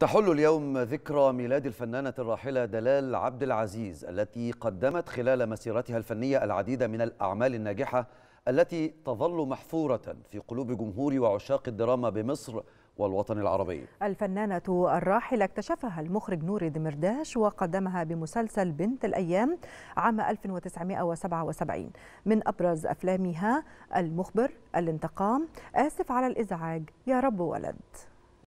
تحل اليوم ذكرى ميلاد الفنانة الراحلة دلال عبد العزيز التي قدمت خلال مسيرتها الفنية العديد من الأعمال الناجحة التي تظل محفورة في قلوب جمهور وعشاق الدراما بمصر والوطن العربي الفنانة الراحلة اكتشفها المخرج نوري دمرداش وقدمها بمسلسل بنت الأيام عام 1977 من أبرز أفلامها المخبر الانتقام آسف على الإزعاج يا رب ولد